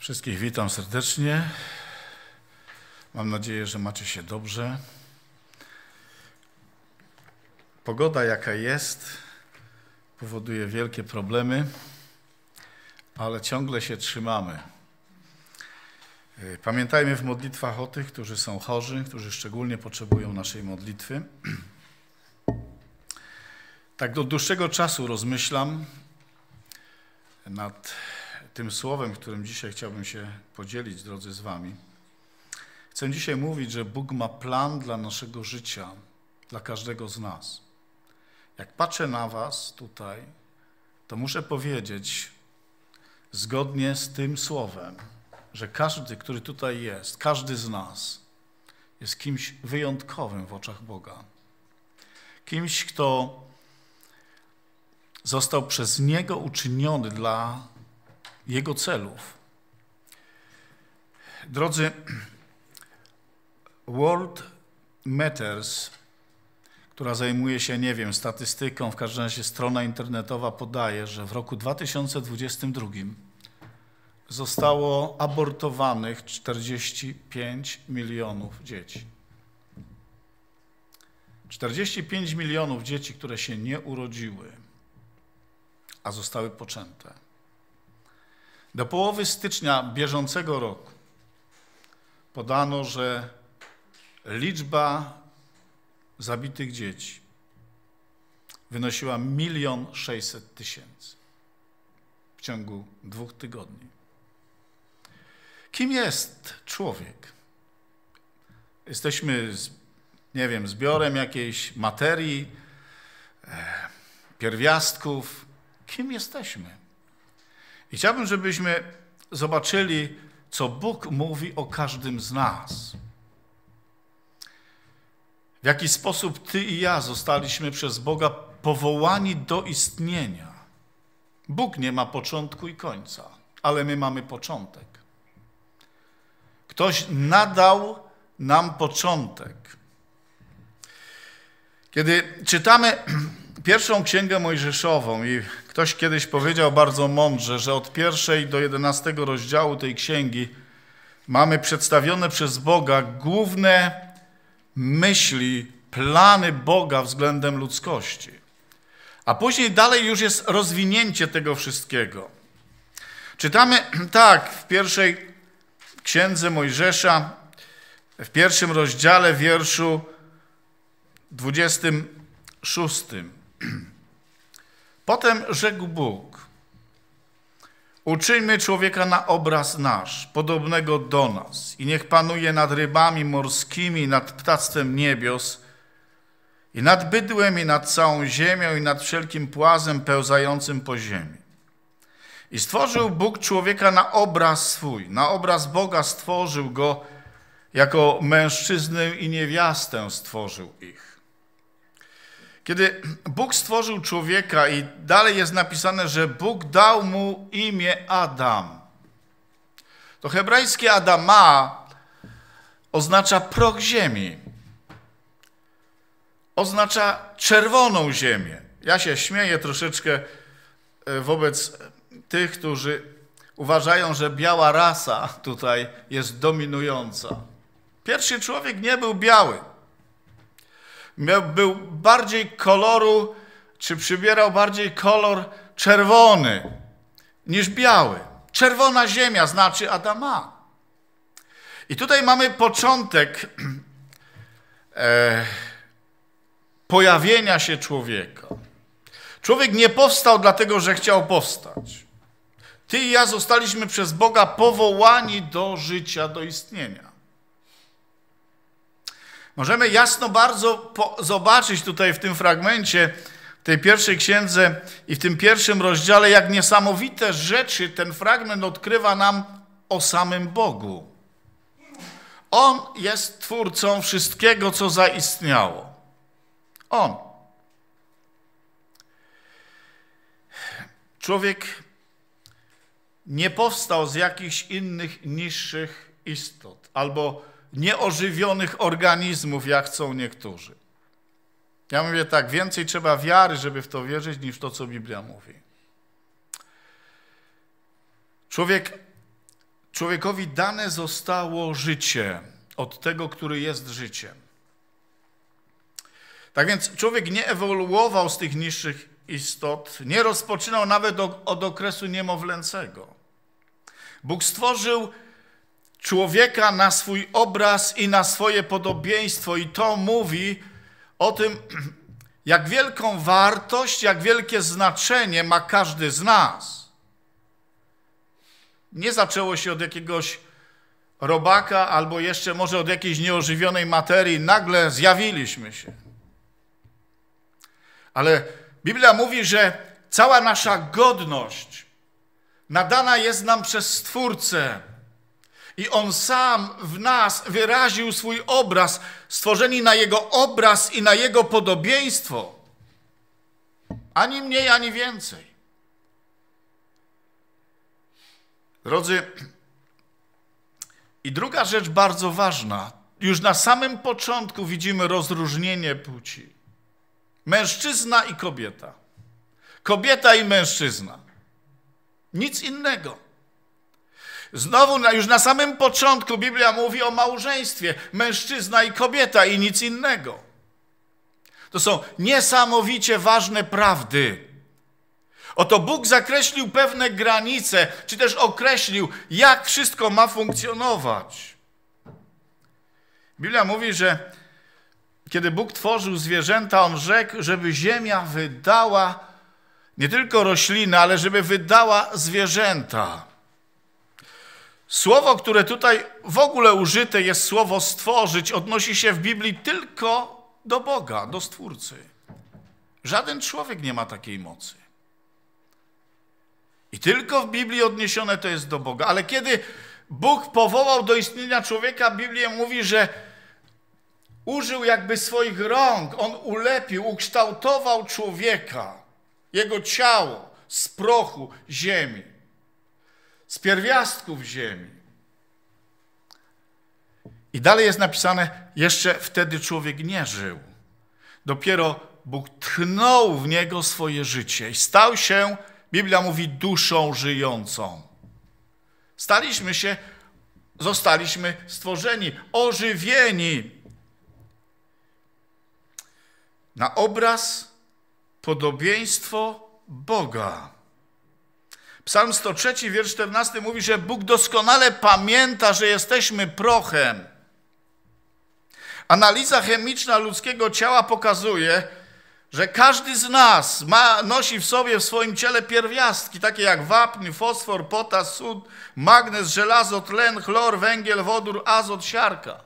Wszystkich witam serdecznie. Mam nadzieję, że macie się dobrze. Pogoda, jaka jest, powoduje wielkie problemy, ale ciągle się trzymamy. Pamiętajmy w modlitwach o tych, którzy są chorzy, którzy szczególnie potrzebują naszej modlitwy. Tak do dłuższego czasu rozmyślam nad tym słowem, którym dzisiaj chciałbym się podzielić, drodzy, z Wami. Chcę dzisiaj mówić, że Bóg ma plan dla naszego życia, dla każdego z nas. Jak patrzę na Was tutaj, to muszę powiedzieć, zgodnie z tym słowem, że każdy, który tutaj jest, każdy z nas, jest kimś wyjątkowym w oczach Boga. Kimś, kto został przez Niego uczyniony dla jego celów. Drodzy, World Matters, która zajmuje się, nie wiem, statystyką, w każdym razie strona internetowa podaje, że w roku 2022 zostało abortowanych 45 milionów dzieci. 45 milionów dzieci, które się nie urodziły, a zostały poczęte. Do połowy stycznia bieżącego roku podano, że liczba zabitych dzieci wynosiła milion sześćset tysięcy w ciągu dwóch tygodni. Kim jest człowiek? Jesteśmy, z, nie wiem, zbiorem jakiejś materii, e, pierwiastków. Kim jesteśmy? I chciałbym, żebyśmy zobaczyli, co Bóg mówi o każdym z nas. W jaki sposób ty i ja zostaliśmy przez Boga powołani do istnienia. Bóg nie ma początku i końca, ale my mamy początek. Ktoś nadał nam początek. Kiedy czytamy pierwszą księgę Mojżeszową i Ktoś kiedyś powiedział bardzo mądrze, że od pierwszej do jedenastego rozdziału tej księgi mamy przedstawione przez Boga główne myśli, plany Boga względem ludzkości. A później dalej już jest rozwinięcie tego wszystkiego. Czytamy tak w pierwszej księdze Mojżesza, w pierwszym rozdziale wierszu 26. Potem rzekł Bóg, uczyjmy człowieka na obraz nasz, podobnego do nas i niech panuje nad rybami morskimi, nad ptactwem niebios i nad bydłem i nad całą ziemią i nad wszelkim płazem pełzającym po ziemi. I stworzył Bóg człowieka na obraz swój, na obraz Boga stworzył go, jako mężczyznę i niewiastę stworzył ich. Kiedy Bóg stworzył człowieka i dalej jest napisane, że Bóg dał mu imię Adam. To hebrajskie Adama oznacza „prog ziemi. Oznacza czerwoną ziemię. Ja się śmieję troszeczkę e, wobec tych, którzy uważają, że biała rasa tutaj jest dominująca. Pierwszy człowiek nie był biały miał, był bardziej koloru, czy przybierał bardziej kolor czerwony niż biały. Czerwona ziemia znaczy Adama. I tutaj mamy początek e, pojawienia się człowieka. Człowiek nie powstał dlatego, że chciał powstać. Ty i ja zostaliśmy przez Boga powołani do życia, do istnienia. Możemy jasno bardzo zobaczyć tutaj w tym fragmencie, w tej pierwszej księdze i w tym pierwszym rozdziale, jak niesamowite rzeczy ten fragment odkrywa nam o samym Bogu. On jest twórcą wszystkiego, co zaistniało. On. Człowiek nie powstał z jakichś innych niższych istot albo nieożywionych organizmów, jak chcą niektórzy. Ja mówię tak, więcej trzeba wiary, żeby w to wierzyć, niż to, co Biblia mówi. Człowiek, człowiekowi dane zostało życie od tego, który jest życiem. Tak więc człowiek nie ewoluował z tych niższych istot, nie rozpoczynał nawet od okresu niemowlęcego. Bóg stworzył człowieka na swój obraz i na swoje podobieństwo. I to mówi o tym, jak wielką wartość, jak wielkie znaczenie ma każdy z nas. Nie zaczęło się od jakiegoś robaka albo jeszcze może od jakiejś nieożywionej materii. Nagle zjawiliśmy się. Ale Biblia mówi, że cała nasza godność nadana jest nam przez Stwórcę i On sam w nas wyraził swój obraz, stworzeni na Jego obraz i na Jego podobieństwo. Ani mniej, ani więcej. Drodzy, i druga rzecz bardzo ważna. Już na samym początku widzimy rozróżnienie płci. Mężczyzna i kobieta. Kobieta i mężczyzna. Nic innego. Znowu już na samym początku Biblia mówi o małżeństwie mężczyzna i kobieta i nic innego. To są niesamowicie ważne prawdy. Oto Bóg zakreślił pewne granice, czy też określił, jak wszystko ma funkcjonować. Biblia mówi, że kiedy Bóg tworzył zwierzęta, on rzekł, żeby ziemia wydała nie tylko rośliny, ale żeby wydała zwierzęta. Słowo, które tutaj w ogóle użyte jest słowo stworzyć, odnosi się w Biblii tylko do Boga, do Stwórcy. Żaden człowiek nie ma takiej mocy. I tylko w Biblii odniesione to jest do Boga. Ale kiedy Bóg powołał do istnienia człowieka, Biblia mówi, że użył jakby swoich rąk, on ulepił, ukształtował człowieka, jego ciało z prochu ziemi z pierwiastków ziemi. I dalej jest napisane, jeszcze wtedy człowiek nie żył. Dopiero Bóg tchnął w niego swoje życie i stał się, Biblia mówi, duszą żyjącą. Staliśmy się, zostaliśmy stworzeni, ożywieni na obraz, podobieństwo Boga. Psalm 103, wiersz 14 mówi, że Bóg doskonale pamięta, że jesteśmy prochem. Analiza chemiczna ludzkiego ciała pokazuje, że każdy z nas ma, nosi w sobie w swoim ciele pierwiastki, takie jak wapń, fosfor, potas, sód, magnez, żelazo, tlen, chlor, węgiel, wodór, azot, siarka.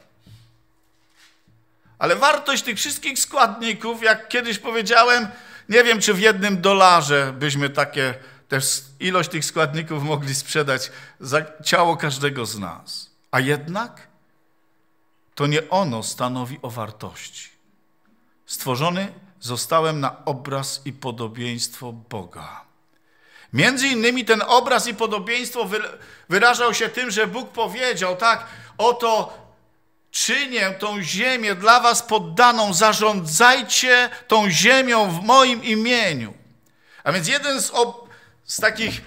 Ale wartość tych wszystkich składników, jak kiedyś powiedziałem, nie wiem, czy w jednym dolarze byśmy takie też ilość tych składników mogli sprzedać za ciało każdego z nas. A jednak to nie ono stanowi o wartości. Stworzony zostałem na obraz i podobieństwo Boga. Między innymi ten obraz i podobieństwo wyrażał się tym, że Bóg powiedział tak, oto czynię tą ziemię dla was poddaną, zarządzajcie tą ziemią w moim imieniu. A więc jeden z z takich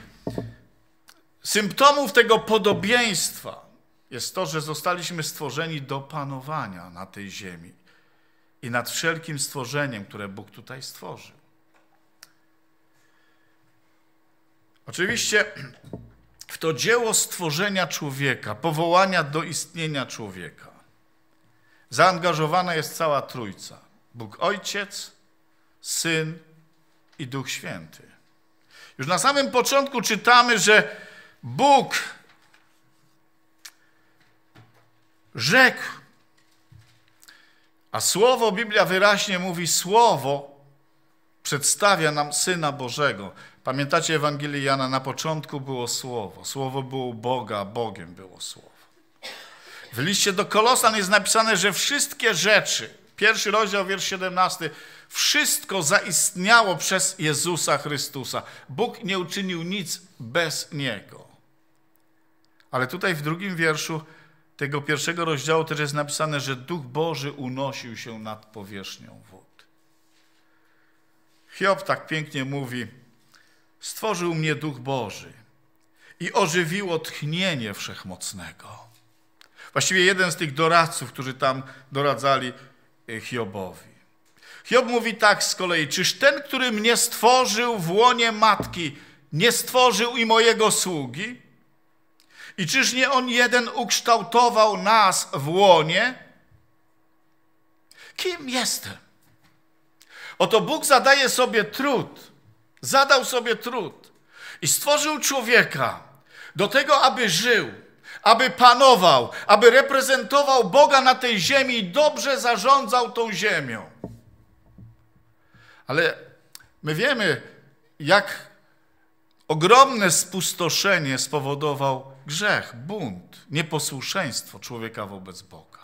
symptomów tego podobieństwa jest to, że zostaliśmy stworzeni do panowania na tej ziemi i nad wszelkim stworzeniem, które Bóg tutaj stworzył. Oczywiście w to dzieło stworzenia człowieka, powołania do istnienia człowieka, zaangażowana jest cała Trójca. Bóg Ojciec, Syn i Duch Święty. Już na samym początku czytamy, że Bóg rzekł, a słowo, Biblia wyraźnie mówi, słowo przedstawia nam Syna Bożego. Pamiętacie Ewangelii Jana, na początku było słowo. Słowo było Boga, Bogiem było słowo. W liście do Kolosan jest napisane, że wszystkie rzeczy, pierwszy rozdział, wiersz 17, wszystko zaistniało przez Jezusa Chrystusa. Bóg nie uczynił nic bez Niego. Ale tutaj w drugim wierszu tego pierwszego rozdziału też jest napisane, że Duch Boży unosił się nad powierzchnią wód. Hiob tak pięknie mówi, stworzył mnie Duch Boży i ożywiło tchnienie wszechmocnego. Właściwie jeden z tych doradców, którzy tam doradzali e, Hiobowi. Hiob mówi tak z kolei: Czyż ten, który mnie stworzył w łonie matki, nie stworzył i mojego sługi? I czyż nie on jeden ukształtował nas w łonie? Kim jestem? Oto Bóg zadaje sobie trud, zadał sobie trud i stworzył człowieka do tego, aby żył, aby panował, aby reprezentował Boga na tej ziemi i dobrze zarządzał tą ziemią. Ale my wiemy, jak ogromne spustoszenie spowodował grzech, bunt, nieposłuszeństwo człowieka wobec Boga.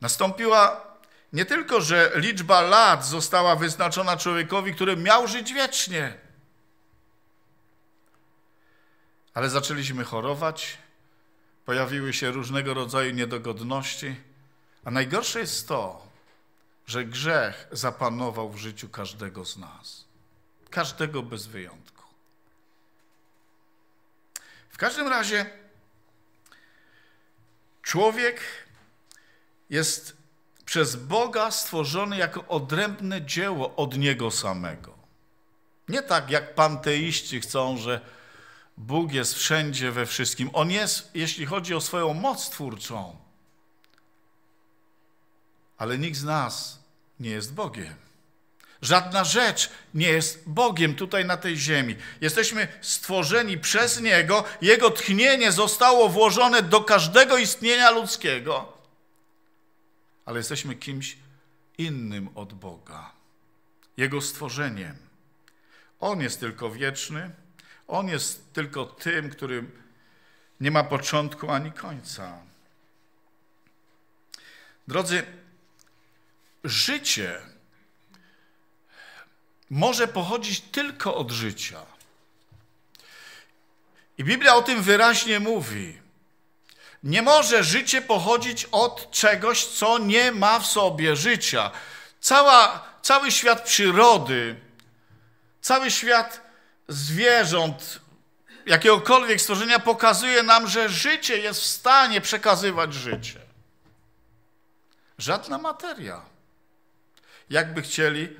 Nastąpiła nie tylko, że liczba lat została wyznaczona człowiekowi, który miał żyć wiecznie, ale zaczęliśmy chorować, pojawiły się różnego rodzaju niedogodności, a najgorsze jest to, że grzech zapanował w życiu każdego z nas. Każdego bez wyjątku. W każdym razie człowiek jest przez Boga stworzony jako odrębne dzieło od Niego samego. Nie tak jak panteiści chcą, że Bóg jest wszędzie we wszystkim. On jest, jeśli chodzi o swoją moc twórczą. Ale nikt z nas nie jest Bogiem. Żadna rzecz nie jest Bogiem tutaj na tej ziemi. Jesteśmy stworzeni przez Niego, Jego tchnienie zostało włożone do każdego istnienia ludzkiego, ale jesteśmy kimś innym od Boga, Jego stworzeniem. On jest tylko wieczny, On jest tylko tym, którym nie ma początku ani końca. Drodzy, życie może pochodzić tylko od życia. I Biblia o tym wyraźnie mówi. Nie może życie pochodzić od czegoś, co nie ma w sobie życia. Cała, cały świat przyrody, cały świat zwierząt, jakiegokolwiek stworzenia pokazuje nam, że życie jest w stanie przekazywać życie. Żadna materia jakby chcieli,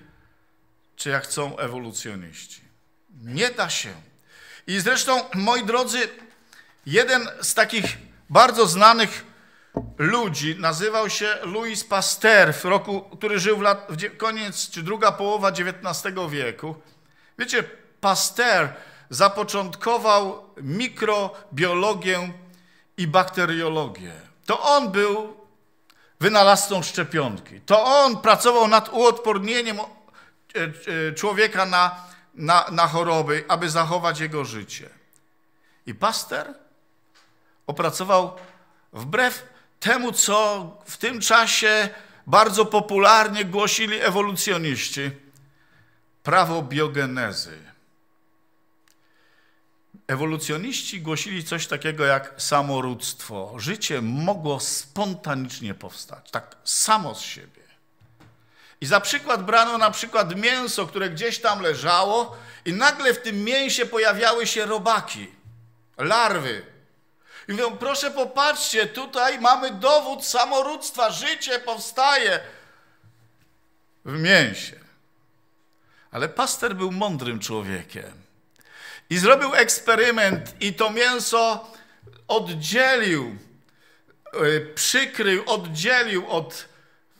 czy jak chcą ewolucjoniści. Nie da się. I zresztą, moi drodzy, jeden z takich bardzo znanych ludzi nazywał się Louis Pasteur, w roku, który żył w lat, w koniec czy druga połowa XIX wieku. Wiecie, Pasteur zapoczątkował mikrobiologię i bakteriologię. To on był wynalazcą szczepionki. To on pracował nad uodpornieniem e, e, człowieka na, na, na choroby, aby zachować jego życie. I Paster opracował wbrew temu, co w tym czasie bardzo popularnie głosili ewolucjoniści, prawo biogenezy Ewolucjoniści głosili coś takiego jak samorództwo. Życie mogło spontanicznie powstać, tak samo z siebie. I za przykład brano na przykład mięso, które gdzieś tam leżało, i nagle w tym mięsie pojawiały się robaki, larwy. I mówią, proszę popatrzcie, tutaj mamy dowód samorództwa, życie powstaje w mięsie. Ale paster był mądrym człowiekiem. I zrobił eksperyment i to mięso oddzielił, y, przykrył, oddzielił od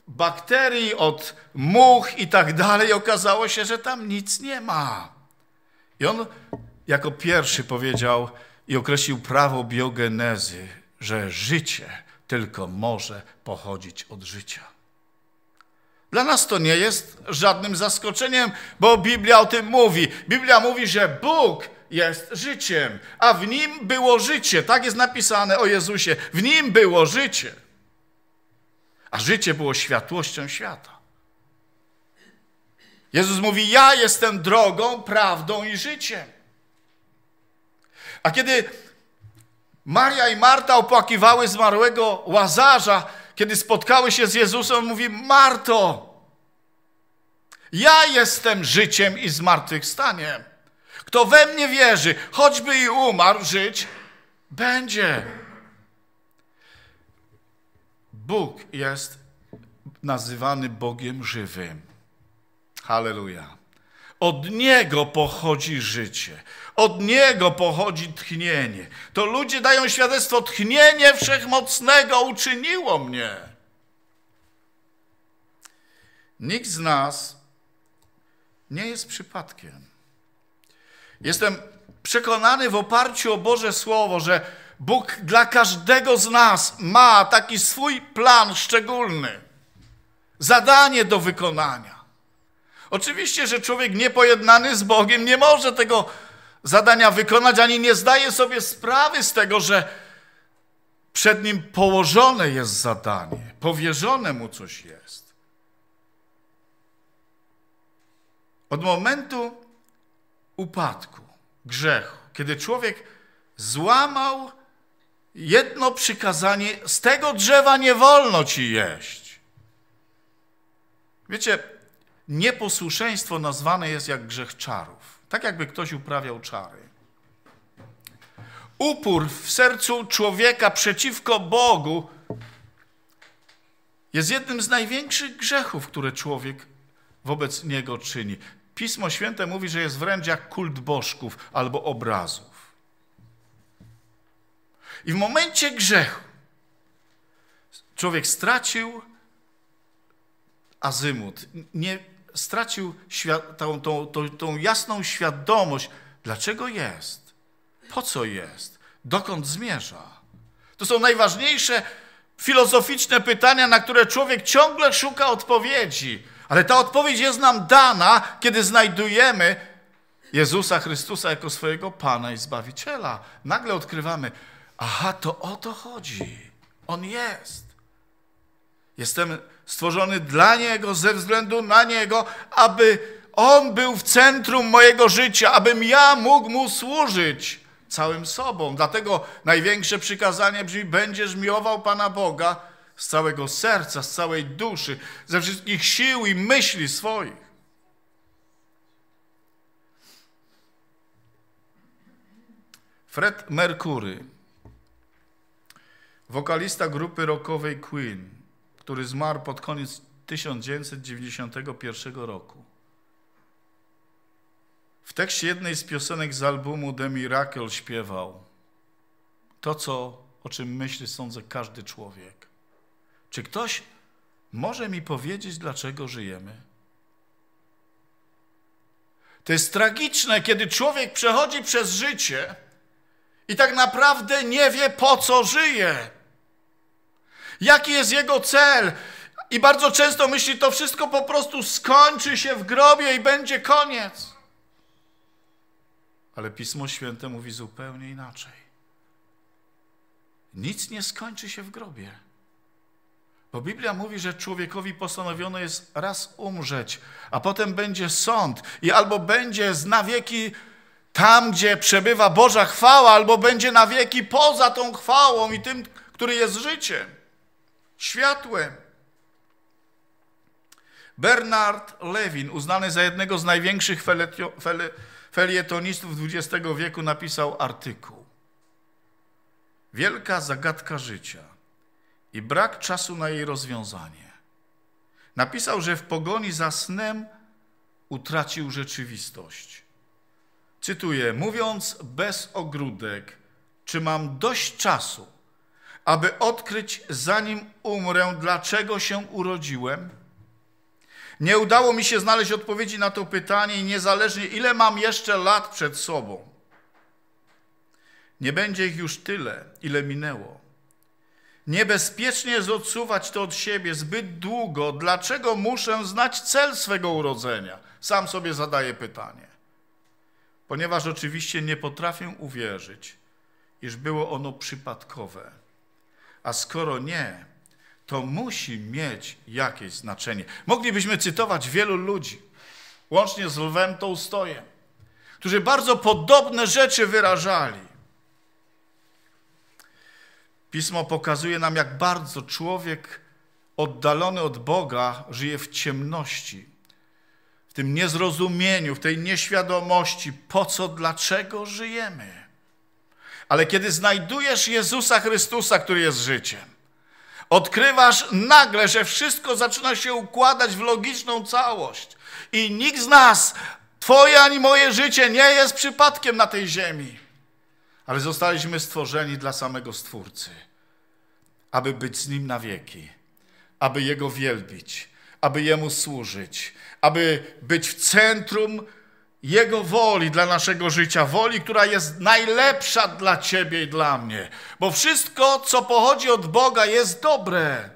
bakterii, od much i tak dalej. Okazało się, że tam nic nie ma. I on jako pierwszy powiedział i określił prawo biogenezy, że życie tylko może pochodzić od życia. Dla nas to nie jest żadnym zaskoczeniem, bo Biblia o tym mówi. Biblia mówi, że Bóg jest życiem, a w nim było życie. Tak jest napisane o Jezusie. W nim było życie. A życie było światłością świata. Jezus mówi: Ja jestem drogą, prawdą i życiem. A kiedy Maria i Marta opłakiwały zmarłego łazarza, kiedy spotkały się z Jezusem, on mówi: Marto, ja jestem życiem i zmartwychwstaniem. Kto we mnie wierzy, choćby i umarł, żyć będzie. Bóg jest nazywany Bogiem żywym. Halleluja. Od Niego pochodzi życie. Od Niego pochodzi tchnienie. To ludzie dają świadectwo, tchnienie wszechmocnego uczyniło mnie. Nikt z nas nie jest przypadkiem. Jestem przekonany w oparciu o Boże Słowo, że Bóg dla każdego z nas ma taki swój plan szczególny, zadanie do wykonania. Oczywiście, że człowiek niepojednany z Bogiem nie może tego zadania wykonać, ani nie zdaje sobie sprawy z tego, że przed nim położone jest zadanie, powierzone mu coś jest. Od momentu, upadku, grzechu, kiedy człowiek złamał jedno przykazanie, z tego drzewa nie wolno ci jeść. Wiecie, nieposłuszeństwo nazwane jest jak grzech czarów. Tak jakby ktoś uprawiał czary. Upór w sercu człowieka przeciwko Bogu jest jednym z największych grzechów, które człowiek wobec Niego czyni. Pismo Święte mówi, że jest wręcz jak kult bożków albo obrazów. I w momencie grzechu człowiek stracił azymut, nie, stracił tą, tą, tą, tą jasną świadomość, dlaczego jest, po co jest, dokąd zmierza. To są najważniejsze filozoficzne pytania, na które człowiek ciągle szuka odpowiedzi. Ale ta odpowiedź jest nam dana, kiedy znajdujemy Jezusa Chrystusa jako swojego Pana i Zbawiciela. Nagle odkrywamy, aha, to o to chodzi. On jest. Jestem stworzony dla Niego, ze względu na Niego, aby On był w centrum mojego życia, abym ja mógł Mu służyć całym sobą. Dlatego największe przykazanie brzmi: będziesz miłował Pana Boga z całego serca, z całej duszy, ze wszystkich sił i myśli swoich. Fred Mercury, wokalista grupy rockowej Queen, który zmarł pod koniec 1991 roku. W tekście jednej z piosenek z albumu The Miracle śpiewał to, co, o czym myśli, sądzę, każdy człowiek. Czy ktoś może mi powiedzieć, dlaczego żyjemy? To jest tragiczne, kiedy człowiek przechodzi przez życie i tak naprawdę nie wie, po co żyje. Jaki jest jego cel? I bardzo często myśli, to wszystko po prostu skończy się w grobie i będzie koniec. Ale Pismo Święte mówi zupełnie inaczej. Nic nie skończy się w grobie. Bo Biblia mówi, że człowiekowi postanowiono jest raz umrzeć, a potem będzie sąd i albo będzie z na wieki tam, gdzie przebywa Boża chwała, albo będzie na wieki poza tą chwałą i tym, który jest życiem, światłem. Bernard Lewin, uznany za jednego z największych fel, felietonistów XX wieku, napisał artykuł Wielka zagadka życia i brak czasu na jej rozwiązanie. Napisał, że w pogoni za snem utracił rzeczywistość. Cytuję, mówiąc bez ogródek, czy mam dość czasu, aby odkryć, zanim umrę, dlaczego się urodziłem? Nie udało mi się znaleźć odpowiedzi na to pytanie i niezależnie ile mam jeszcze lat przed sobą. Nie będzie ich już tyle, ile minęło. Niebezpiecznie jest odsuwać to od siebie zbyt długo. Dlaczego muszę znać cel swego urodzenia? Sam sobie zadaję pytanie. Ponieważ oczywiście nie potrafię uwierzyć, iż było ono przypadkowe. A skoro nie, to musi mieć jakieś znaczenie. Moglibyśmy cytować wielu ludzi, łącznie z Lwem Tołstojem, którzy bardzo podobne rzeczy wyrażali. Pismo pokazuje nam, jak bardzo człowiek oddalony od Boga żyje w ciemności, w tym niezrozumieniu, w tej nieświadomości, po co, dlaczego żyjemy. Ale kiedy znajdujesz Jezusa Chrystusa, który jest życiem, odkrywasz nagle, że wszystko zaczyna się układać w logiczną całość. I nikt z nas, Twoje ani moje życie nie jest przypadkiem na tej ziemi ale zostaliśmy stworzeni dla samego Stwórcy, aby być z Nim na wieki, aby Jego wielbić, aby Jemu służyć, aby być w centrum Jego woli dla naszego życia, woli, która jest najlepsza dla Ciebie i dla mnie, bo wszystko, co pochodzi od Boga, jest dobre.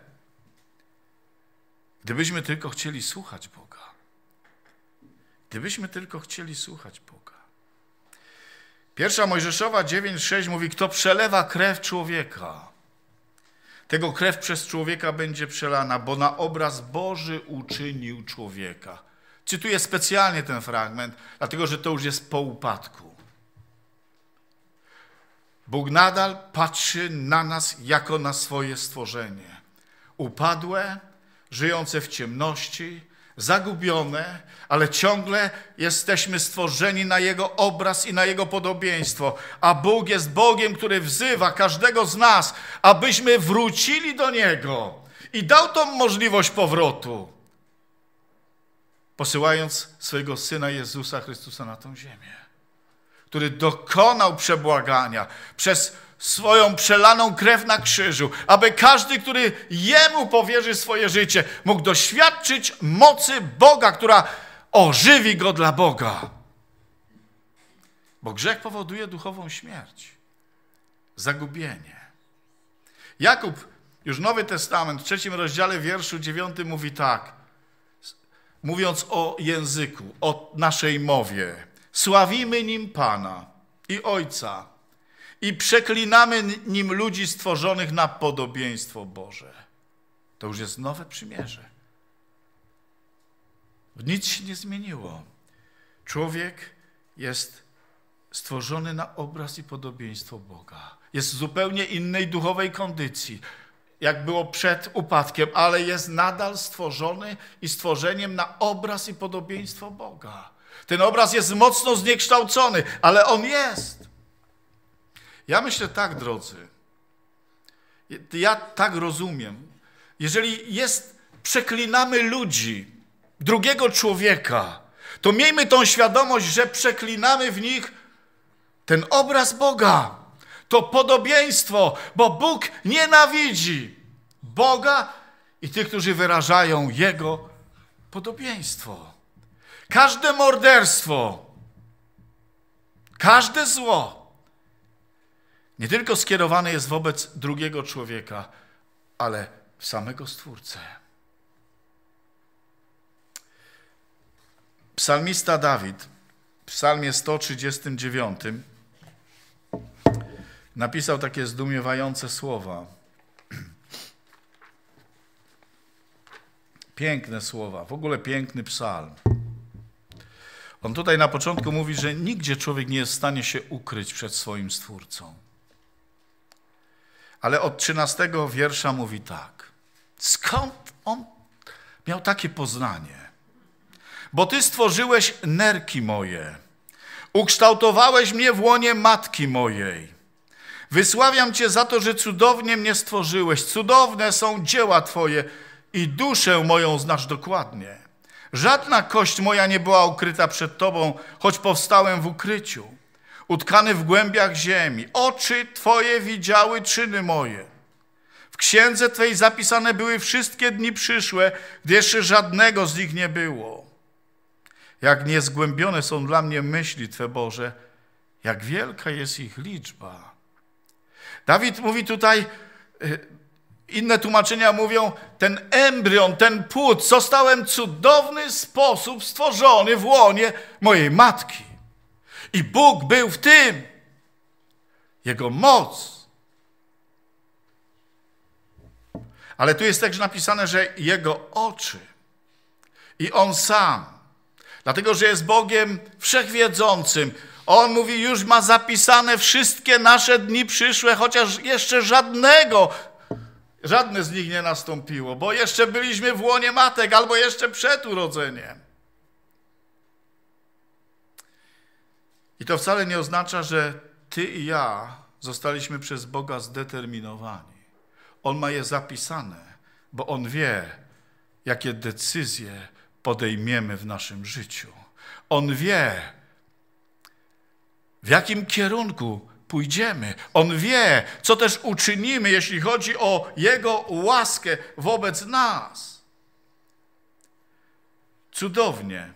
Gdybyśmy tylko chcieli słuchać Boga, gdybyśmy tylko chcieli słuchać Boga. Pierwsza Mojżeszowa 9:6 mówi, kto przelewa krew człowieka, tego krew przez człowieka będzie przelana, bo na obraz Boży uczynił człowieka. Cytuję specjalnie ten fragment, dlatego że to już jest po upadku. Bóg nadal patrzy na nas jako na swoje stworzenie. Upadłe, żyjące w ciemności, zagubione, ale ciągle jesteśmy stworzeni na Jego obraz i na Jego podobieństwo. A Bóg jest Bogiem, który wzywa każdego z nas, abyśmy wrócili do Niego i dał tą możliwość powrotu, posyłając swojego Syna Jezusa Chrystusa na tą ziemię, który dokonał przebłagania przez swoją przelaną krew na krzyżu, aby każdy, który Jemu powierzy swoje życie, mógł doświadczyć mocy Boga, która ożywi go dla Boga. Bo grzech powoduje duchową śmierć, zagubienie. Jakub, już Nowy Testament, w trzecim rozdziale wierszu dziewiątym mówi tak, mówiąc o języku, o naszej mowie. Sławimy nim Pana i Ojca, i przeklinamy nim ludzi stworzonych na podobieństwo Boże. To już jest nowe przymierze. Nic się nie zmieniło. Człowiek jest stworzony na obraz i podobieństwo Boga. Jest w zupełnie innej duchowej kondycji, jak było przed upadkiem, ale jest nadal stworzony i stworzeniem na obraz i podobieństwo Boga. Ten obraz jest mocno zniekształcony, ale on jest. Ja myślę tak, drodzy. Ja tak rozumiem. Jeżeli jest, przeklinamy ludzi, drugiego człowieka, to miejmy tą świadomość, że przeklinamy w nich ten obraz Boga, to podobieństwo, bo Bóg nienawidzi Boga i tych, którzy wyrażają Jego podobieństwo. Każde morderstwo, każde zło, nie tylko skierowany jest wobec drugiego człowieka, ale samego Stwórcę. Psalmista Dawid w psalmie 139 napisał takie zdumiewające słowa. Piękne słowa, w ogóle piękny psalm. On tutaj na początku mówi, że nigdzie człowiek nie jest w stanie się ukryć przed swoim Stwórcą ale od 13 wiersza mówi tak. Skąd on miał takie poznanie? Bo ty stworzyłeś nerki moje, ukształtowałeś mnie w łonie matki mojej. Wysławiam cię za to, że cudownie mnie stworzyłeś. Cudowne są dzieła twoje i duszę moją znasz dokładnie. Żadna kość moja nie była ukryta przed Tobą, choć powstałem w ukryciu utkany w głębiach ziemi. Oczy Twoje widziały czyny moje. W księdze twojej zapisane były wszystkie dni przyszłe, gdy jeszcze żadnego z nich nie było. Jak niezgłębione są dla mnie myśli Twe, Boże, jak wielka jest ich liczba. Dawid mówi tutaj, y, inne tłumaczenia mówią, ten embrion, ten płód, zostałem cudowny sposób stworzony w łonie mojej matki. I Bóg był w tym. Jego moc. Ale tu jest także napisane, że Jego oczy i On sam, dlatego że jest Bogiem wszechwiedzącym, on mówi, już ma zapisane wszystkie nasze dni przyszłe, chociaż jeszcze żadnego, żadne z nich nie nastąpiło, bo jeszcze byliśmy w łonie matek albo jeszcze przed urodzeniem. I to wcale nie oznacza, że ty i ja zostaliśmy przez Boga zdeterminowani. On ma je zapisane, bo On wie, jakie decyzje podejmiemy w naszym życiu. On wie, w jakim kierunku pójdziemy. On wie, co też uczynimy, jeśli chodzi o Jego łaskę wobec nas. Cudownie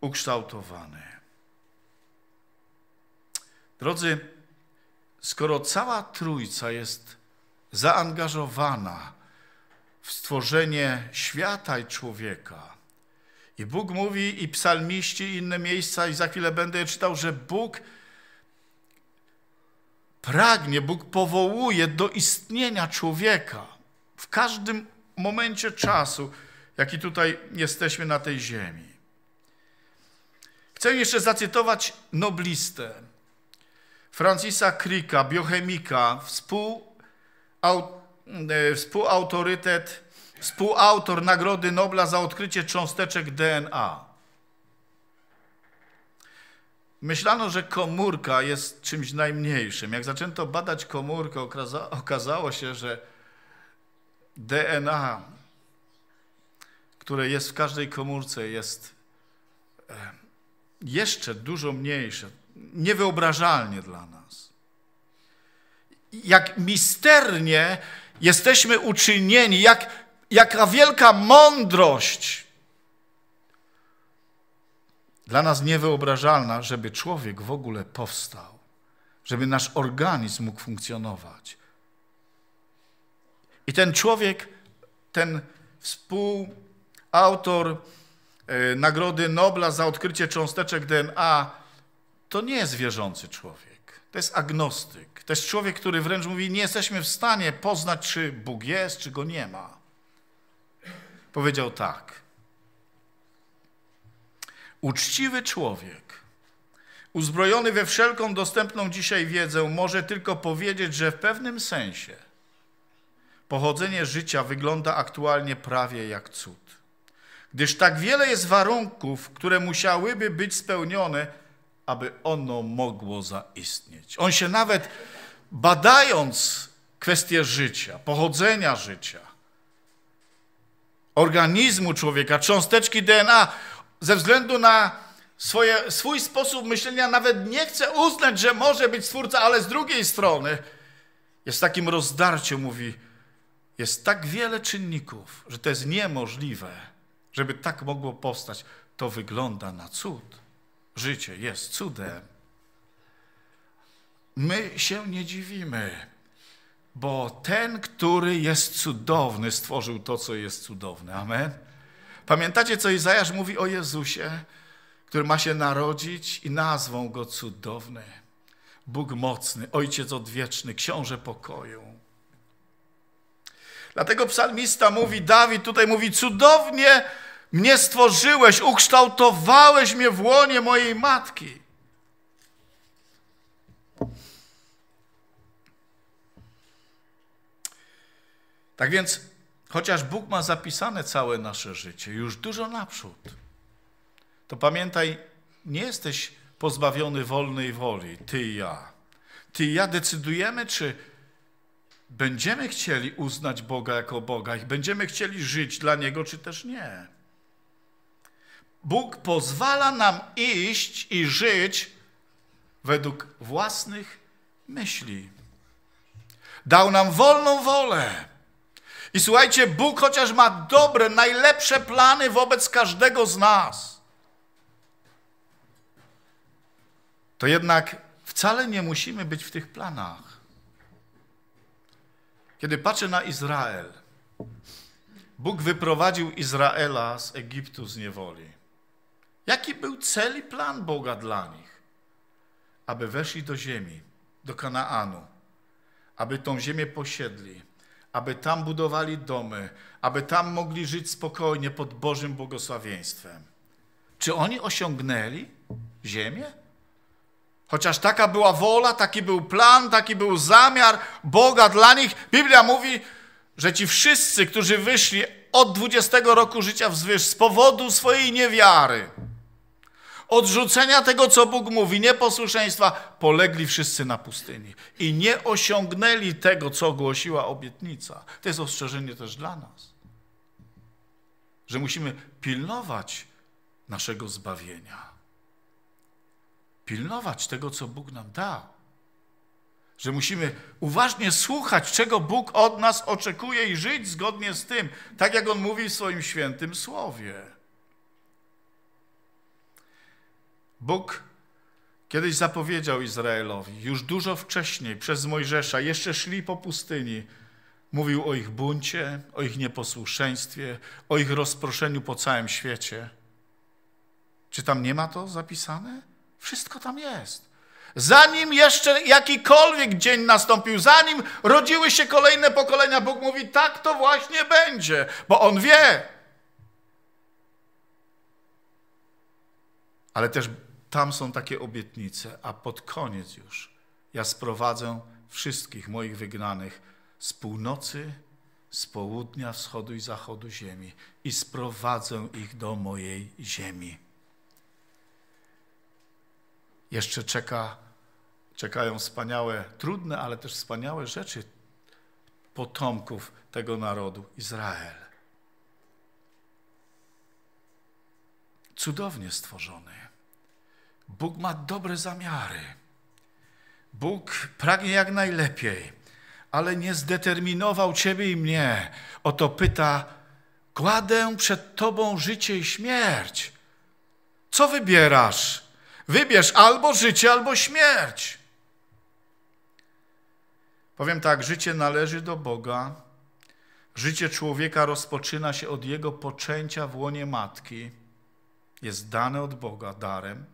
ukształtowany. Drodzy, skoro cała Trójca jest zaangażowana w stworzenie świata i człowieka, i Bóg mówi, i psalmiści, i inne miejsca, i za chwilę będę je czytał, że Bóg pragnie, Bóg powołuje do istnienia człowieka w każdym momencie czasu, jaki tutaj jesteśmy na tej ziemi. Chcę jeszcze zacytować noblistę Francisa Cricka, biochemika, współaut e, współautorytet, współautor Nagrody Nobla za odkrycie cząsteczek DNA. Myślano, że komórka jest czymś najmniejszym. Jak zaczęto badać komórkę, okazało się, że DNA, które jest w każdej komórce, jest e, jeszcze dużo mniejsze niewyobrażalnie dla nas. Jak misternie jesteśmy uczynieni, jak, jaka wielka mądrość. Dla nas niewyobrażalna, żeby człowiek w ogóle powstał, żeby nasz organizm mógł funkcjonować. I ten człowiek, ten współautor e, Nagrody Nobla za odkrycie cząsteczek DNA, to nie jest wierzący człowiek. To jest agnostyk. To jest człowiek, który wręcz mówi, nie jesteśmy w stanie poznać, czy Bóg jest, czy Go nie ma. Powiedział tak. Uczciwy człowiek, uzbrojony we wszelką dostępną dzisiaj wiedzę, może tylko powiedzieć, że w pewnym sensie pochodzenie życia wygląda aktualnie prawie jak cud. Gdyż tak wiele jest warunków, które musiałyby być spełnione, aby ono mogło zaistnieć. On się nawet badając kwestię życia, pochodzenia życia, organizmu człowieka, cząsteczki DNA, ze względu na swoje, swój sposób myślenia, nawet nie chce uznać, że może być stwórca, ale z drugiej strony jest takim rozdarciu, mówi, jest tak wiele czynników, że to jest niemożliwe, żeby tak mogło powstać. To wygląda na cud życie jest cudem, my się nie dziwimy, bo ten, który jest cudowny, stworzył to, co jest cudowne. Amen. Pamiętacie, co Izajasz mówi o Jezusie, który ma się narodzić i nazwą go cudowny, Bóg mocny, Ojciec odwieczny, Książę pokoju. Dlatego psalmista mówi, Dawid tutaj mówi, cudownie mnie stworzyłeś, ukształtowałeś mnie w łonie mojej matki. Tak więc, chociaż Bóg ma zapisane całe nasze życie już dużo naprzód, to pamiętaj, nie jesteś pozbawiony wolnej woli, ty i ja. Ty i ja decydujemy, czy będziemy chcieli uznać Boga jako Boga i będziemy chcieli żyć dla Niego, czy też nie. Bóg pozwala nam iść i żyć według własnych myśli. Dał nam wolną wolę. I słuchajcie, Bóg chociaż ma dobre, najlepsze plany wobec każdego z nas, to jednak wcale nie musimy być w tych planach. Kiedy patrzę na Izrael, Bóg wyprowadził Izraela z Egiptu z niewoli. Jaki był cel i plan Boga dla nich? Aby weszli do ziemi, do Kanaanu, aby tą ziemię posiedli, aby tam budowali domy, aby tam mogli żyć spokojnie pod Bożym błogosławieństwem. Czy oni osiągnęli ziemię? Chociaż taka była wola, taki był plan, taki był zamiar Boga dla nich, Biblia mówi, że ci wszyscy, którzy wyszli od 20 roku życia wzwyż z powodu swojej niewiary, odrzucenia tego, co Bóg mówi, nieposłuszeństwa, polegli wszyscy na pustyni i nie osiągnęli tego, co głosiła obietnica. To jest ostrzeżenie też dla nas, że musimy pilnować naszego zbawienia, pilnować tego, co Bóg nam da, Że musimy uważnie słuchać, czego Bóg od nas oczekuje i żyć zgodnie z tym, tak jak On mówi w swoim świętym słowie. Bóg kiedyś zapowiedział Izraelowi, już dużo wcześniej, przez Mojżesza, jeszcze szli po pustyni, mówił o ich buncie, o ich nieposłuszeństwie, o ich rozproszeniu po całym świecie. Czy tam nie ma to zapisane? Wszystko tam jest. Zanim jeszcze jakikolwiek dzień nastąpił, zanim rodziły się kolejne pokolenia, Bóg mówi: tak to właśnie będzie, bo On wie. Ale też tam są takie obietnice, a pod koniec już ja sprowadzę wszystkich moich wygnanych z północy, z południa, wschodu i zachodu ziemi i sprowadzę ich do mojej ziemi. Jeszcze czeka, czekają wspaniałe, trudne, ale też wspaniałe rzeczy potomków tego narodu Izrael. Cudownie stworzony Bóg ma dobre zamiary. Bóg pragnie jak najlepiej, ale nie zdeterminował ciebie i mnie. Oto pyta: Kładę przed tobą życie i śmierć. Co wybierasz? Wybierz albo życie, albo śmierć. Powiem tak: życie należy do Boga. Życie człowieka rozpoczyna się od jego poczęcia w łonie matki. Jest dane od Boga darem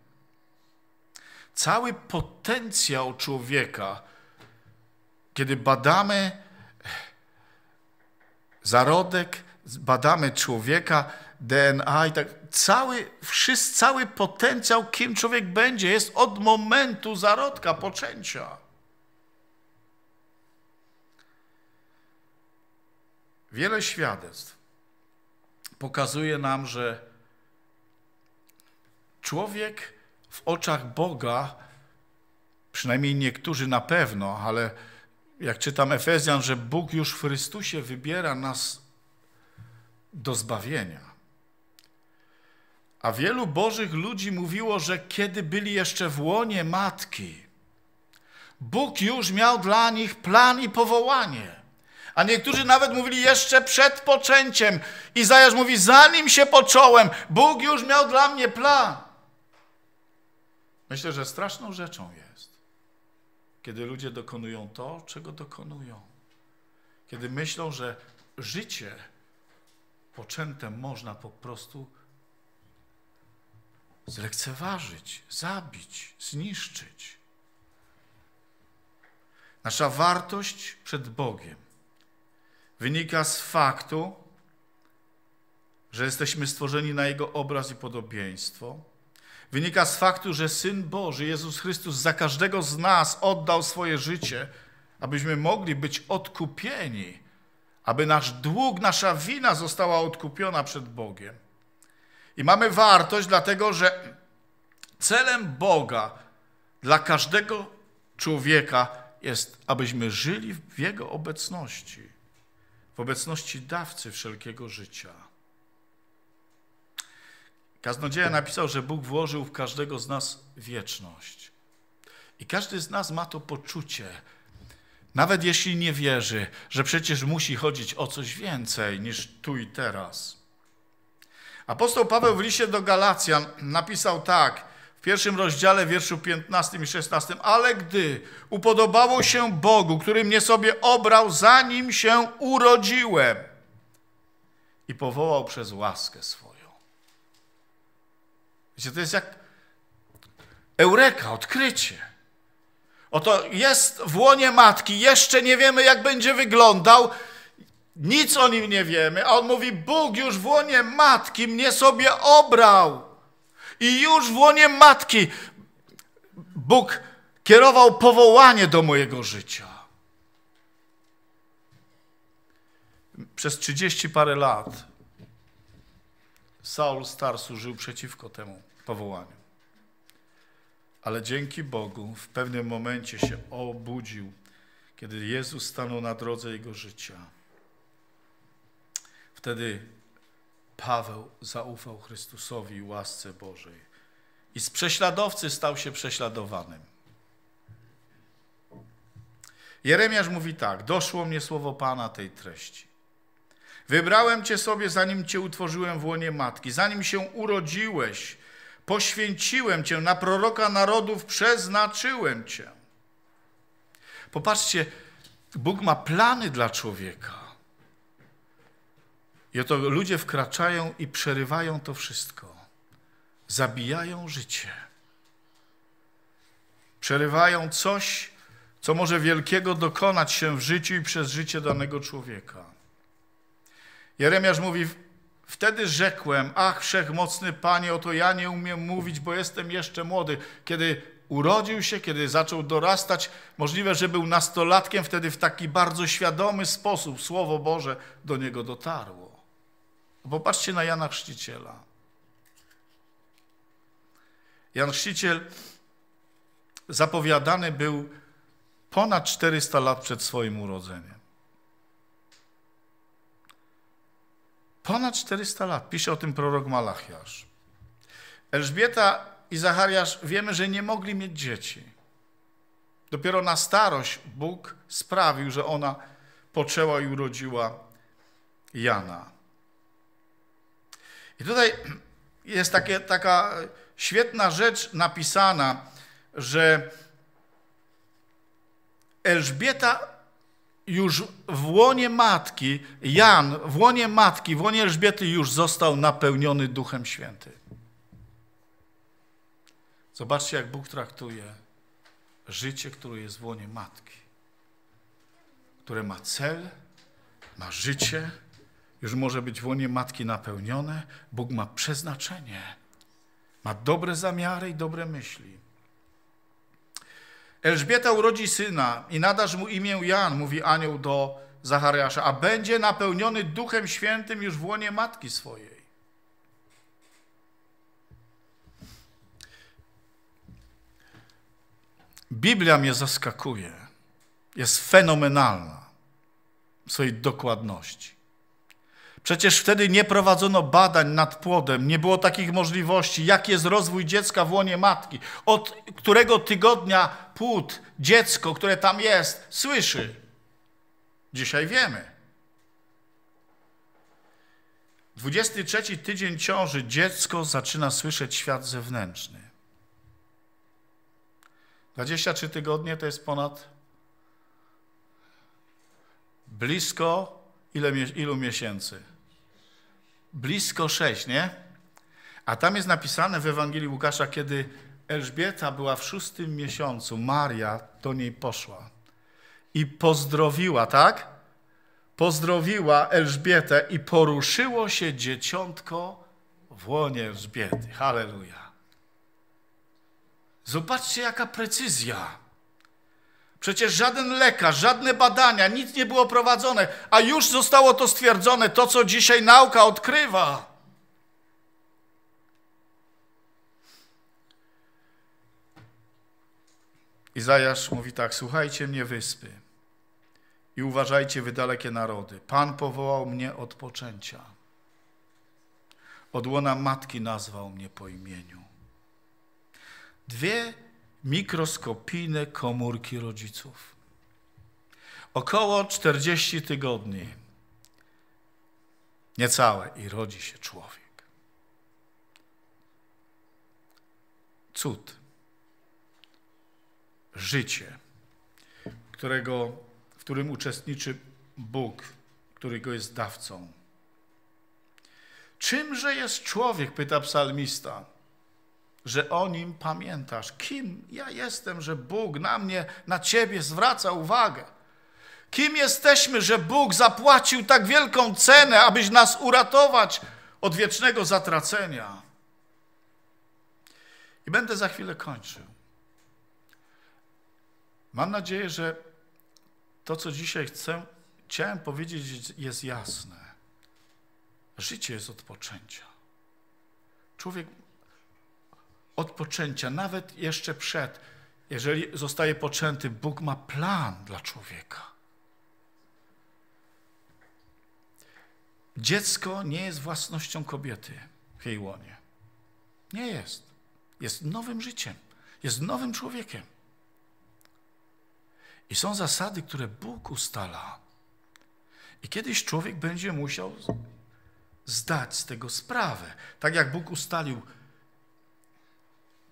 cały potencjał człowieka, kiedy badamy e, zarodek, badamy człowieka, DNA i tak, cały, wszyscy, cały potencjał, kim człowiek będzie, jest od momentu zarodka, poczęcia. Wiele świadectw pokazuje nam, że człowiek w oczach Boga, przynajmniej niektórzy na pewno, ale jak czytam Efezjan, że Bóg już w Chrystusie wybiera nas do zbawienia. A wielu bożych ludzi mówiło, że kiedy byli jeszcze w łonie matki, Bóg już miał dla nich plan i powołanie. A niektórzy nawet mówili jeszcze przed poczęciem. Izajasz mówi, zanim się począłem, Bóg już miał dla mnie plan. Myślę, że straszną rzeczą jest, kiedy ludzie dokonują to, czego dokonują. Kiedy myślą, że życie poczęte można po prostu zlekceważyć, zabić, zniszczyć. Nasza wartość przed Bogiem wynika z faktu, że jesteśmy stworzeni na Jego obraz i podobieństwo Wynika z faktu, że Syn Boży, Jezus Chrystus, za każdego z nas oddał swoje życie, abyśmy mogli być odkupieni, aby nasz dług, nasza wina została odkupiona przed Bogiem. I mamy wartość, dlatego że celem Boga dla każdego człowieka jest, abyśmy żyli w Jego obecności, w obecności dawcy wszelkiego życia. Kaznodzieja napisał, że Bóg włożył w każdego z nas wieczność. I każdy z nas ma to poczucie, nawet jeśli nie wierzy, że przecież musi chodzić o coś więcej niż tu i teraz. Apostoł Paweł w liście do Galacjan napisał tak, w pierwszym rozdziale wierszu 15 i 16, ale gdy upodobało się Bogu, który mnie sobie obrał, zanim się urodziłem i powołał przez łaskę swoją Wiecie, to jest jak eureka, odkrycie. Oto jest w łonie matki, jeszcze nie wiemy, jak będzie wyglądał, nic o nim nie wiemy, a on mówi: Bóg już w łonie matki mnie sobie obrał. I już w łonie matki Bóg kierował powołanie do mojego życia. Przez trzydzieści parę lat Saul star żył przeciwko temu powołaniu. Ale dzięki Bogu w pewnym momencie się obudził, kiedy Jezus stanął na drodze jego życia. Wtedy Paweł zaufał Chrystusowi i łasce Bożej. I z prześladowcy stał się prześladowanym. Jeremiasz mówi tak, doszło mnie słowo Pana tej treści. Wybrałem Cię sobie, zanim Cię utworzyłem w łonie matki, zanim się urodziłeś. Poświęciłem Cię na proroka narodów, przeznaczyłem Cię. Popatrzcie, Bóg ma plany dla człowieka. I oto ludzie wkraczają i przerywają to wszystko. Zabijają życie. Przerywają coś, co może wielkiego dokonać się w życiu i przez życie danego człowieka. Jeremiasz mówi, wtedy rzekłem, ach wszechmocny Panie, oto ja nie umiem mówić, bo jestem jeszcze młody. Kiedy urodził się, kiedy zaczął dorastać, możliwe, że był nastolatkiem, wtedy w taki bardzo świadomy sposób Słowo Boże do niego dotarło. Popatrzcie na Jana Chrzciciela. Jan Chrzciciel zapowiadany był ponad 400 lat przed swoim urodzeniem. Ponad 400 lat. Pisze o tym prorok Malachiasz. Elżbieta i Zachariasz wiemy, że nie mogli mieć dzieci. Dopiero na starość Bóg sprawił, że ona poczęła i urodziła Jana. I tutaj jest takie, taka świetna rzecz napisana, że Elżbieta już w łonie matki, Jan w łonie matki, w łonie Elżbiety już został napełniony Duchem Świętym. Zobaczcie, jak Bóg traktuje życie, które jest w łonie matki, które ma cel, ma życie, już może być w łonie matki napełnione. Bóg ma przeznaczenie, ma dobre zamiary i dobre myśli. Elżbieta urodzi syna i nadasz mu imię Jan, mówi anioł do Zachariasza, a będzie napełniony Duchem Świętym już w łonie matki swojej. Biblia mnie zaskakuje. Jest fenomenalna w swojej dokładności. Przecież wtedy nie prowadzono badań nad płodem, nie było takich możliwości, jaki jest rozwój dziecka w łonie matki, od którego tygodnia płód, dziecko, które tam jest, słyszy. Dzisiaj wiemy. 23 tydzień ciąży dziecko zaczyna słyszeć świat zewnętrzny. 23 tygodnie to jest ponad blisko ile, ilu miesięcy? blisko sześć, nie? A tam jest napisane w Ewangelii Łukasza, kiedy Elżbieta była w szóstym miesiącu, Maria do niej poszła i pozdrowiła, tak? Pozdrowiła Elżbietę i poruszyło się dzieciątko w łonie Elżbiety. Halleluja. Zobaczcie, jaka precyzja. Przecież żaden lekarz, żadne badania, nic nie było prowadzone, a już zostało to stwierdzone, to co dzisiaj nauka odkrywa. Izajasz mówi tak: Słuchajcie mnie, wyspy, i uważajcie, wy dalekie narody. Pan powołał mnie od poczęcia. Od łona matki nazwał mnie po imieniu. Dwie mikroskopijne komórki rodziców. Około 40 tygodni, niecałe, i rodzi się człowiek. Cud. Życie, którego, w którym uczestniczy Bóg, którego jest dawcą. Czymże jest człowiek, pyta psalmista że o nim pamiętasz. Kim ja jestem, że Bóg na mnie, na ciebie zwraca uwagę? Kim jesteśmy, że Bóg zapłacił tak wielką cenę, abyś nas uratować od wiecznego zatracenia? I będę za chwilę kończył. Mam nadzieję, że to, co dzisiaj chcę, chciałem powiedzieć, jest jasne. Życie jest odpoczęcia. Człowiek od poczęcia, nawet jeszcze przed, jeżeli zostaje poczęty, Bóg ma plan dla człowieka. Dziecko nie jest własnością kobiety w jej łonie. Nie jest. Jest nowym życiem, jest nowym człowiekiem. I są zasady, które Bóg ustala. I kiedyś człowiek będzie musiał zdać z tego sprawę. Tak jak Bóg ustalił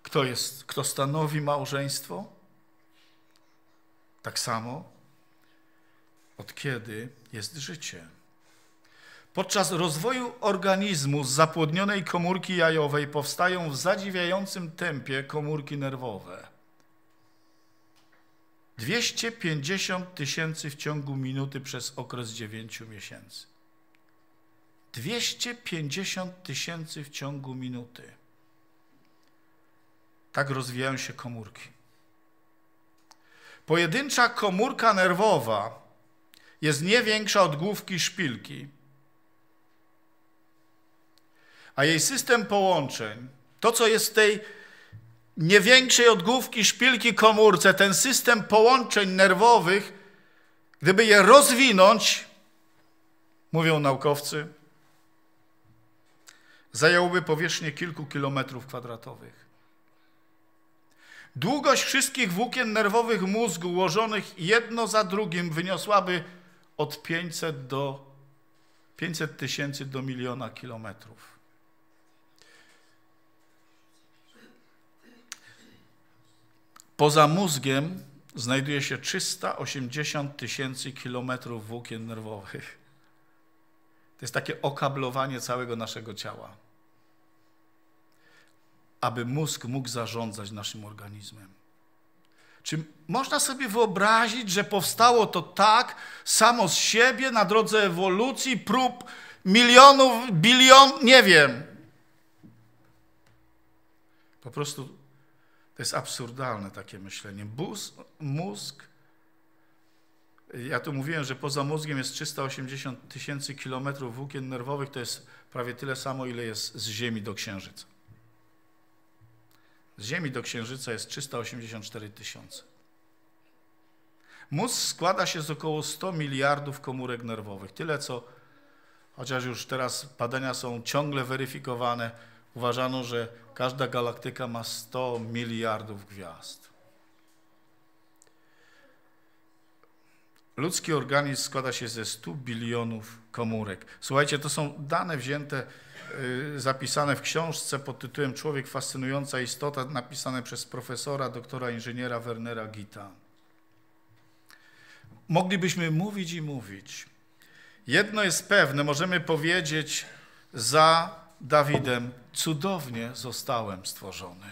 kto, jest, kto stanowi małżeństwo? Tak samo, od kiedy jest życie. Podczas rozwoju organizmu z zapłodnionej komórki jajowej powstają w zadziwiającym tempie komórki nerwowe. 250 tysięcy w ciągu minuty przez okres 9 miesięcy. 250 tysięcy w ciągu minuty. Tak rozwijają się komórki. Pojedyncza komórka nerwowa jest nie większa od główki szpilki, a jej system połączeń, to co jest w tej nie większej od główki szpilki komórce, ten system połączeń nerwowych, gdyby je rozwinąć, mówią naukowcy, zająłby powierzchnię kilku kilometrów kwadratowych. Długość wszystkich włókien nerwowych mózgu ułożonych jedno za drugim wyniosłaby od 500 do 500 tysięcy do miliona kilometrów. Poza mózgiem znajduje się 380 tysięcy kilometrów włókien nerwowych. To jest takie okablowanie całego naszego ciała aby mózg mógł zarządzać naszym organizmem. Czy można sobie wyobrazić, że powstało to tak samo z siebie na drodze ewolucji, prób milionów, bilion, nie wiem. Po prostu to jest absurdalne takie myślenie. Bus, mózg, ja tu mówiłem, że poza mózgiem jest 380 tysięcy kilometrów włókien nerwowych, to jest prawie tyle samo, ile jest z Ziemi do Księżyca. Z Ziemi do Księżyca jest 384 tysiące. Mózg składa się z około 100 miliardów komórek nerwowych. Tyle co, chociaż już teraz badania są ciągle weryfikowane, uważano, że każda galaktyka ma 100 miliardów gwiazd. Ludzki organizm składa się ze 100 bilionów komórek. Słuchajcie, to są dane wzięte, y, zapisane w książce pod tytułem Człowiek fascynująca istota, napisane przez profesora, doktora inżyniera Wernera Gita. Moglibyśmy mówić i mówić. Jedno jest pewne, możemy powiedzieć za Dawidem, cudownie zostałem stworzony.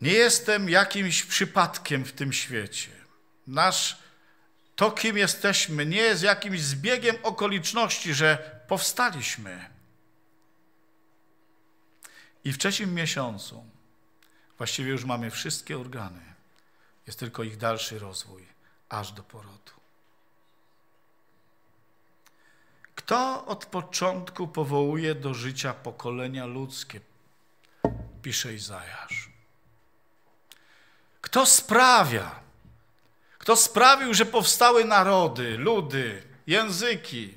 Nie jestem jakimś przypadkiem w tym świecie. Nasz, to kim jesteśmy, nie jest jakimś zbiegiem okoliczności, że powstaliśmy. I w trzecim miesiącu właściwie już mamy wszystkie organy. Jest tylko ich dalszy rozwój, aż do porodu. Kto od początku powołuje do życia pokolenia ludzkie? Pisze Izajasz. Kto sprawia? Kto sprawił, że powstały narody, ludy, języki?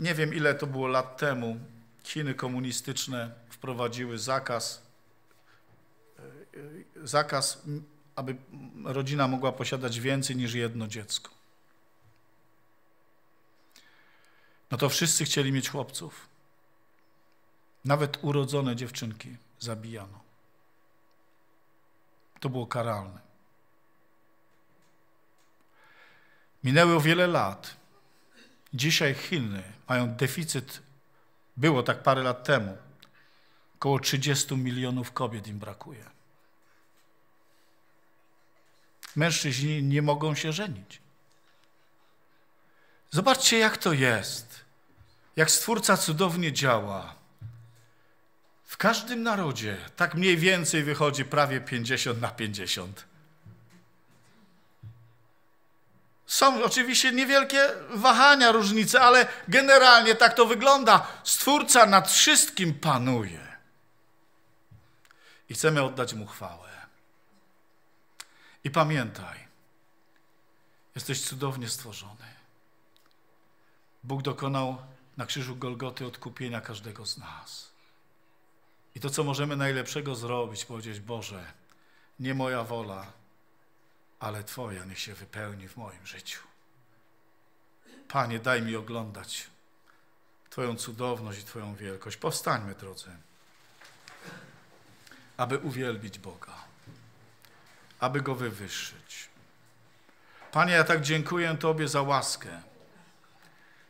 Nie wiem, ile to było lat temu. Chiny komunistyczne wprowadziły zakaz, e, zakaz, aby rodzina mogła posiadać więcej niż jedno dziecko. No to wszyscy chcieli mieć chłopców. Nawet urodzone dziewczynki zabijano. To było karalne. Minęło wiele lat. Dzisiaj Chiny mają deficyt, było tak parę lat temu, około 30 milionów kobiet im brakuje. Mężczyźni nie mogą się żenić. Zobaczcie, jak to jest. Jak Stwórca cudownie działa. W każdym narodzie tak mniej więcej wychodzi prawie 50 na 50. Są oczywiście niewielkie wahania, różnice, ale generalnie tak to wygląda. Stwórca nad wszystkim panuje. I chcemy oddać mu chwałę. I pamiętaj, jesteś cudownie stworzony. Bóg dokonał na krzyżu Golgoty odkupienia każdego z nas. I to, co możemy najlepszego zrobić, powiedzieć: Boże, nie moja wola, ale Twoja niech się wypełni w moim życiu. Panie, daj mi oglądać Twoją cudowność i Twoją wielkość. Powstańmy, drodzy, aby uwielbić Boga, aby Go wywyższyć. Panie, ja tak dziękuję Tobie za łaskę.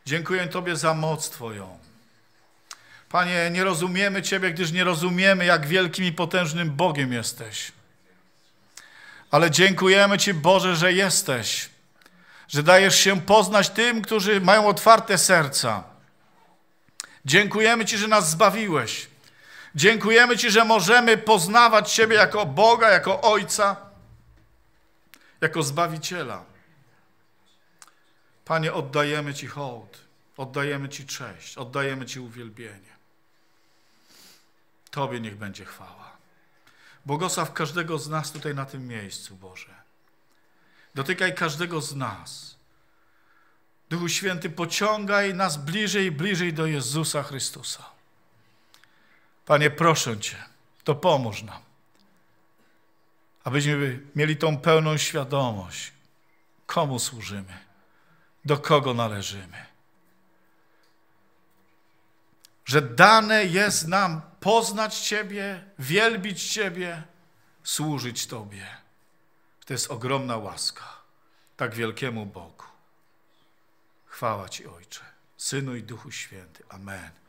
Dziękuję Tobie za moc Twoją. Panie, nie rozumiemy Ciebie, gdyż nie rozumiemy, jak wielkim i potężnym Bogiem jesteś. Ale dziękujemy Ci, Boże, że jesteś, że dajesz się poznać tym, którzy mają otwarte serca. Dziękujemy Ci, że nas zbawiłeś. Dziękujemy Ci, że możemy poznawać Ciebie jako Boga, jako Ojca, jako Zbawiciela. Panie, oddajemy Ci hołd, oddajemy Ci cześć, oddajemy Ci uwielbienie. Tobie niech będzie chwała. Błogosław każdego z nas tutaj na tym miejscu, Boże. Dotykaj każdego z nas. Duchu Święty, pociągaj nas bliżej bliżej do Jezusa Chrystusa. Panie, proszę Cię, to pomóż nam, abyśmy mieli tą pełną świadomość, komu służymy, do kogo należymy że dane jest nam poznać Ciebie, wielbić Ciebie, służyć Tobie. To jest ogromna łaska tak wielkiemu Bogu. Chwała Ci, Ojcze, Synu i Duchu Święty. Amen.